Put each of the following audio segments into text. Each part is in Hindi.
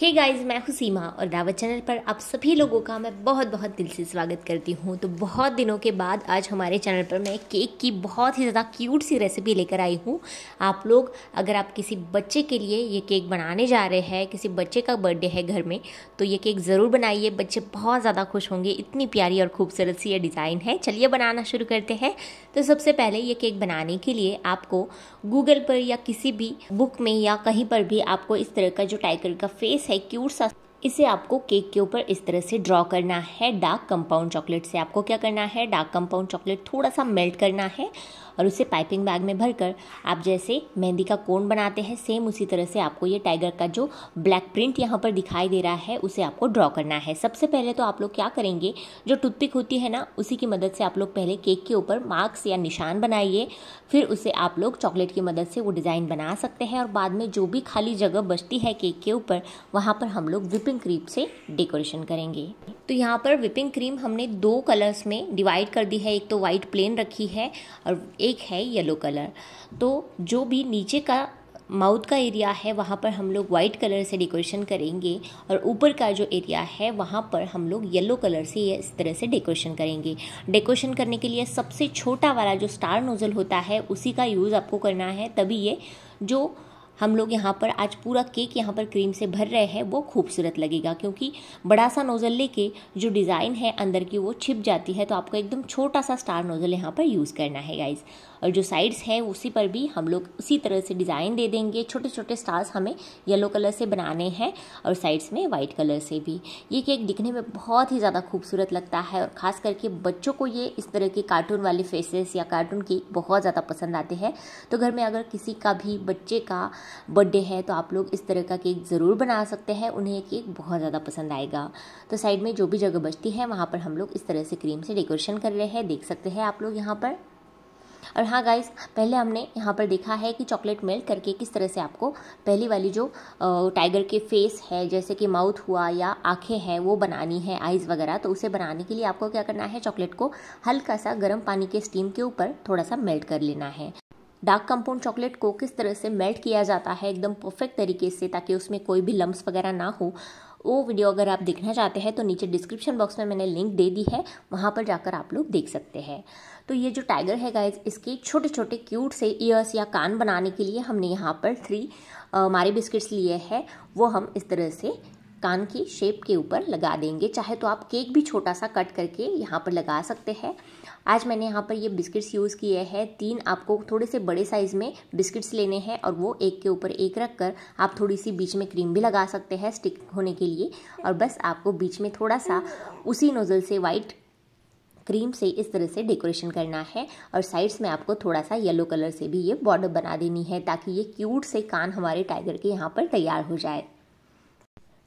हे गाइस मैं हूँ सीमा और दावत चैनल पर आप सभी लोगों का मैं बहुत बहुत दिल से स्वागत करती हूँ तो बहुत दिनों के बाद आज हमारे चैनल पर मैं केक की बहुत ही ज़्यादा क्यूट सी रेसिपी लेकर आई हूँ आप लोग अगर आप किसी बच्चे के लिए ये केक बनाने जा रहे हैं किसी बच्चे का बर्थडे है घर में तो ये केक ज़रूर बनाइए बच्चे बहुत ज़्यादा खुश होंगे इतनी प्यारी और खूबसूरत सी ये डिज़ाइन है चलिए बनाना शुरू करते हैं तो सबसे पहले ये केक बनाने के लिए आपको गूगल पर या किसी भी बुक में या कहीं पर भी आपको इस तरह का जो टाइगर का फेस है क्यूट सा इसे आपको केक के ऊपर इस तरह से ड्रॉ करना है डार्क कंपाउंड चॉकलेट से आपको क्या करना है डार्क कंपाउंड चॉकलेट थोड़ा सा मेल्ट करना है और उसे पाइपिंग बैग में भरकर आप जैसे मेहंदी का कोन बनाते हैं सेम उसी तरह से आपको ये टाइगर का जो ब्लैक प्रिंट यहाँ पर दिखाई दे रहा है उसे आपको ड्रॉ करना है सबसे पहले तो आप लोग क्या करेंगे जो टूथपिक होती है ना उसी की मदद से आप लोग पहले केक के ऊपर मार्क्स या निशान बनाइए फिर उसे आप लोग चॉकलेट की मदद से वो डिज़ाइन बना सकते हैं और बाद में जो भी खाली जगह बचती है केक के ऊपर वहाँ पर हम लोग विपिन विपिंग क्रीम से डेकोरेशन करेंगे तो यहाँ पर विपिंग क्रीम हमने दो कलर्स में डिवाइड कर दी है एक तो वाइट प्लेन रखी है और एक है येलो कलर तो जो भी नीचे का माउथ का एरिया है वहाँ पर हम लोग वाइट कलर से डेकोरेशन करेंगे और ऊपर का जो एरिया है वहाँ पर हम लोग येलो कलर से ये इस तरह से डेकोरेशन करेंगे डेकोरेशन करने के लिए सबसे छोटा वाला जो स्टार नोज़ल होता है उसी का यूज़ आपको करना है तभी ये जो हम लोग यहाँ पर आज पूरा केक यहाँ पर क्रीम से भर रहे हैं वो खूबसूरत लगेगा क्योंकि बड़ा सा नोज़ल लेके जो डिज़ाइन है अंदर की वो छिप जाती है तो आपको एकदम छोटा सा स्टार नोज़ल यहाँ पर यूज़ करना है गाइज़ और जो साइड्स है उसी पर भी हम लोग उसी तरह से डिज़ाइन दे देंगे छोटे छोटे स्टार्स हमें येलो कलर से बनाने हैं और साइड्स में वाइट कलर से भी ये केक दिखने में बहुत ही ज़्यादा खूबसूरत लगता है और ख़ास करके बच्चों को ये इस तरह के कार्टून वाले फेसेस या कार्टून केक बहुत ज़्यादा पसंद आते हैं तो घर में अगर किसी का भी बच्चे का बर्थडे है तो आप लोग इस तरह का केक ज़रूर बना सकते हैं उन्हें ये केक बहुत ज़्यादा पसंद आएगा तो साइड में जो भी जगह बचती है वहाँ पर हम लोग इस तरह से क्रीम से डेकोरेशन कर रहे हैं देख सकते हैं आप लोग यहाँ पर और हाँ गाइस पहले हमने यहाँ पर देखा है कि चॉकलेट मेल्ट करके किस तरह से आपको पहली वाली जो टाइगर के फेस है जैसे कि माउथ हुआ या आंखें हैं वो बनानी है आइज़ वगैरह तो उसे बनाने के लिए आपको क्या करना है चॉकलेट को हल्का सा गर्म पानी के स्टीम के ऊपर थोड़ा सा मेल्ट कर लेना है डार्क कंपाउंड चॉकलेट को किस तरह से मेल्ट किया जाता है एकदम परफेक्ट तरीके से ताकि उसमें कोई भी लम्ब वगैरह ना हो वो वीडियो अगर आप देखना चाहते हैं तो नीचे डिस्क्रिप्शन बॉक्स में मैंने लिंक दे दी है वहाँ पर जाकर आप लोग देख सकते हैं तो ये जो टाइगर है गाइज इसके छोटे छोटे क्यूट से ईयर्स या कान बनाने के लिए हमने यहाँ पर थ्री मारे बिस्किट्स लिए हैं वो हम इस तरह से कान की शेप के ऊपर लगा देंगे चाहे तो आप केक भी छोटा सा कट करके यहाँ पर लगा सकते हैं आज मैंने यहाँ पर ये बिस्किट्स यूज़ किए हैं तीन आपको थोड़े से बड़े साइज़ में बिस्किट्स लेने हैं और वो एक के ऊपर एक रख कर आप थोड़ी सी बीच में क्रीम भी लगा सकते हैं स्टिक होने के लिए और बस आपको बीच में थोड़ा सा उसी नोज़ल से वाइट क्रीम से इस तरह से डेकोरेशन करना है और साइड्स में आपको थोड़ा सा येलो कलर से भी ये बॉर्डर बना देनी है ताकि ये क्यूट से कान हमारे टाइगर के यहाँ पर तैयार हो जाए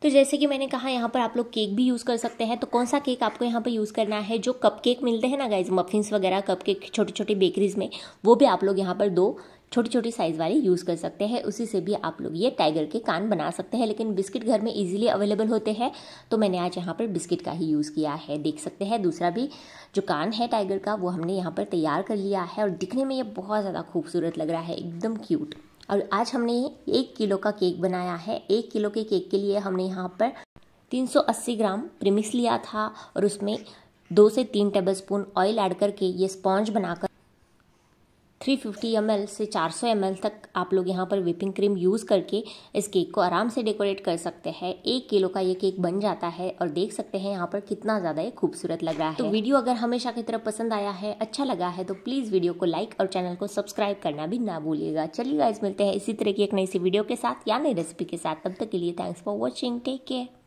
तो जैसे कि मैंने कहा यहाँ पर आप लोग केक भी यूज़ कर सकते हैं तो कौन सा केक आपको यहाँ पर यूज़ करना है जो कप केक मिलते हैं ना गाइज मफिन्स वगैरह कप केक छोटी छोटी बेकरीज में वो भी आप लोग यहाँ पर दो छोटी छोटी साइज़ वाली यूज़ कर सकते हैं उसी से भी आप लोग ये टाइगर के कान बना सकते हैं लेकिन बिस्किट घर में इजीली अवेलेबल होते हैं तो मैंने आज यहाँ पर बिस्किट का ही यूज़ किया है देख सकते हैं दूसरा भी जो कान है टाइगर का वो हमने यहाँ पर तैयार कर लिया है और दिखने में ये बहुत ज़्यादा खूबसूरत लग रहा है एकदम क्यूट और आज हमने एक किलो का केक बनाया है एक किलो के केक के लिए हमने यहाँ पर 380 ग्राम प्रिमिक्स लिया था और उसमें दो से तीन टेबलस्पून ऑयल ऐड करके ये स्पॉन्ज बनाकर 350 एल से 400 एल तक आप लोग यहाँ पर विपिंग क्रीम यूज़ करके इस केक को आराम से डेकोरेट कर सकते हैं एक किलो का ये केक बन जाता है और देख सकते हैं यहाँ पर कितना ज़्यादा ये खूबसूरत लग रहा है तो वीडियो अगर हमेशा की तरफ पसंद आया है अच्छा लगा है तो प्लीज़ वीडियो को लाइक और चैनल को सब्सक्राइब करना भी ना भूलिएगा चलिए गाइज मिलते हैं इसी तरह की एक नई सी वीडियो के साथ या नई रेसिपी के साथ तब तक के लिए thanks for watching take care